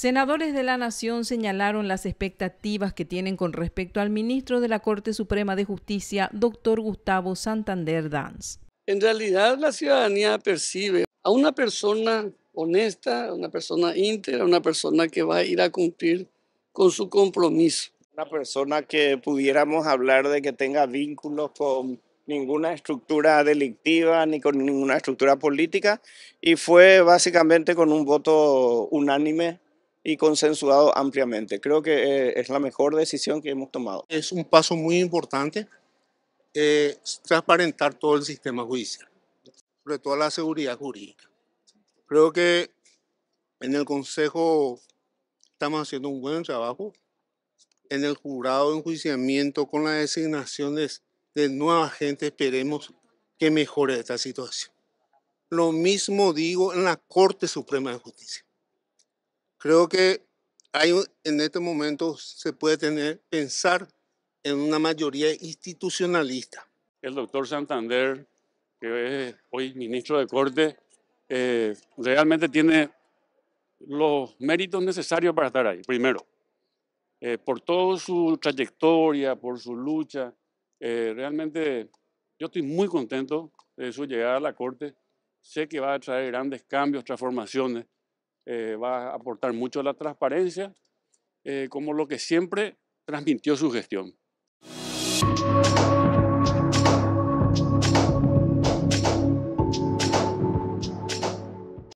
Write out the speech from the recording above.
Senadores de la Nación señalaron las expectativas que tienen con respecto al ministro de la Corte Suprema de Justicia, doctor Gustavo Santander Danz. En realidad la ciudadanía percibe a una persona honesta, una persona íntegra, una persona que va a ir a cumplir con su compromiso. Una persona que pudiéramos hablar de que tenga vínculos con ninguna estructura delictiva ni con ninguna estructura política y fue básicamente con un voto unánime y consensuado ampliamente. Creo que eh, es la mejor decisión que hemos tomado. Es un paso muy importante eh, transparentar todo el sistema judicial, sobre todo la seguridad jurídica. Creo que en el Consejo estamos haciendo un buen trabajo, en el jurado de enjuiciamiento con las designaciones de nueva gente esperemos que mejore esta situación. Lo mismo digo en la Corte Suprema de Justicia. Creo que hay, en este momento se puede tener, pensar en una mayoría institucionalista. El doctor Santander, que es hoy ministro de Corte, eh, realmente tiene los méritos necesarios para estar ahí, primero. Eh, por toda su trayectoria, por su lucha, eh, realmente yo estoy muy contento de su llegada a la Corte. Sé que va a traer grandes cambios, transformaciones. Eh, va a aportar mucho la transparencia, eh, como lo que siempre transmitió su gestión.